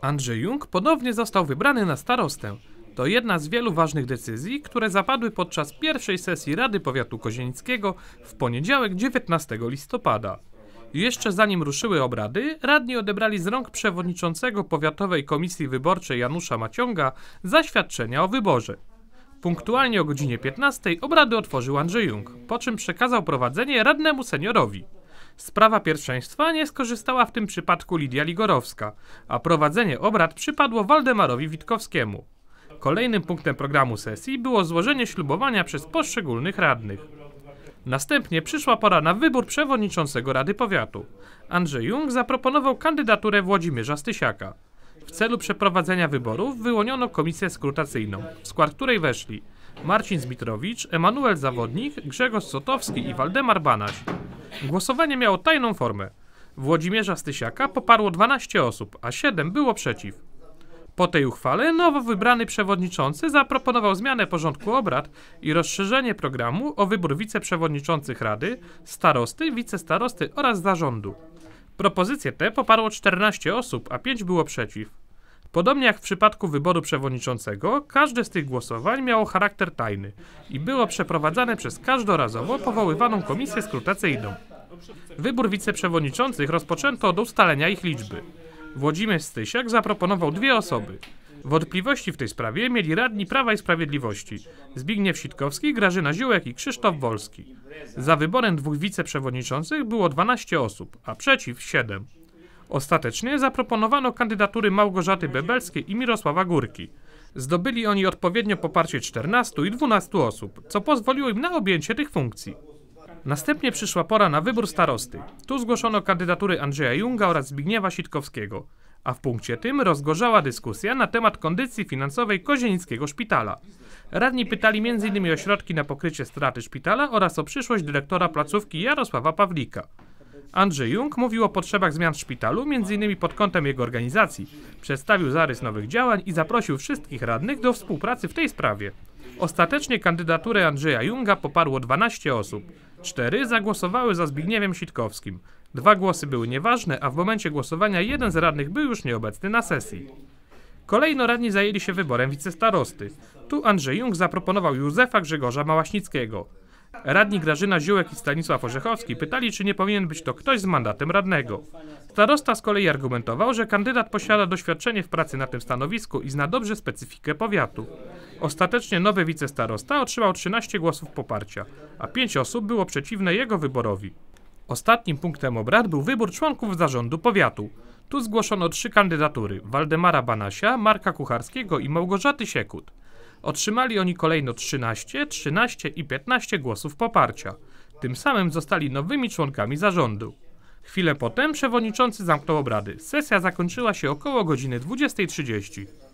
Andrzej Jung ponownie został wybrany na starostę. To jedna z wielu ważnych decyzji, które zapadły podczas pierwszej sesji Rady Powiatu Kozieńskiego w poniedziałek 19 listopada. Jeszcze zanim ruszyły obrady, radni odebrali z rąk przewodniczącego Powiatowej Komisji Wyborczej Janusza Maciąga zaświadczenia o wyborze. Punktualnie o godzinie 15 obrady otworzył Andrzej Jung, po czym przekazał prowadzenie radnemu seniorowi. Z prawa pierwszeństwa nie skorzystała w tym przypadku Lidia Ligorowska, a prowadzenie obrad przypadło Waldemarowi Witkowskiemu. Kolejnym punktem programu sesji było złożenie ślubowania przez poszczególnych radnych. Następnie przyszła pora na wybór przewodniczącego Rady Powiatu. Andrzej Jung zaproponował kandydaturę Włodzimierza Stysiaka. W celu przeprowadzenia wyborów wyłoniono komisję skrutacyjną, w skład której weszli Marcin Zmitrowicz, Emanuel Zawodnik, Grzegorz Sotowski i Waldemar Banaś. Głosowanie miało tajną formę. Włodzimierza Stysiaka poparło 12 osób, a 7 było przeciw. Po tej uchwale nowo wybrany przewodniczący zaproponował zmianę porządku obrad i rozszerzenie programu o wybór wiceprzewodniczących rady, starosty, wicestarosty oraz zarządu. Propozycje te poparło 14 osób, a 5 było przeciw. Podobnie jak w przypadku wyboru przewodniczącego, każde z tych głosowań miało charakter tajny i było przeprowadzane przez każdorazowo powoływaną komisję skrutacyjną. Wybór wiceprzewodniczących rozpoczęto od ustalenia ich liczby. Włodzimierz Stysiak zaproponował dwie osoby. Wątpliwości w tej sprawie mieli radni Prawa i Sprawiedliwości Zbigniew Sitkowski, Grażyna Ziółek i Krzysztof Wolski. Za wyborem dwóch wiceprzewodniczących było 12 osób, a przeciw 7. Ostatecznie zaproponowano kandydatury Małgorzaty Bebelskiej i Mirosława Górki. Zdobyli oni odpowiednio poparcie 14 i 12 osób, co pozwoliło im na objęcie tych funkcji. Następnie przyszła pora na wybór starosty. Tu zgłoszono kandydatury Andrzeja Junga oraz Zbigniewa Sitkowskiego. A w punkcie tym rozgorzała dyskusja na temat kondycji finansowej Kozienickiego Szpitala. Radni pytali m.in. o środki na pokrycie straty szpitala oraz o przyszłość dyrektora placówki Jarosława Pawlika. Andrzej Jung mówił o potrzebach zmian w szpitalu, m.in. pod kątem jego organizacji. Przedstawił zarys nowych działań i zaprosił wszystkich radnych do współpracy w tej sprawie. Ostatecznie kandydaturę Andrzeja Junga poparło 12 osób. Cztery zagłosowały za Zbigniewem Sitkowskim. Dwa głosy były nieważne, a w momencie głosowania jeden z radnych był już nieobecny na sesji. Kolejno radni zajęli się wyborem wicestarosty. Tu Andrzej Jung zaproponował Józefa Grzegorza Małaśnickiego. Radni Grażyna Ziółek i Stanisław Orzechowski pytali, czy nie powinien być to ktoś z mandatem radnego. Starosta z kolei argumentował, że kandydat posiada doświadczenie w pracy na tym stanowisku i zna dobrze specyfikę powiatu. Ostatecznie nowy wicestarosta otrzymał 13 głosów poparcia, a 5 osób było przeciwne jego wyborowi. Ostatnim punktem obrad był wybór członków zarządu powiatu. Tu zgłoszono trzy kandydatury – Waldemara Banasia, Marka Kucharskiego i Małgorzaty Siekut. Otrzymali oni kolejno 13, 13 i 15 głosów poparcia. Tym samym zostali nowymi członkami zarządu. Chwilę potem przewodniczący zamknął obrady. Sesja zakończyła się około godziny 20.30.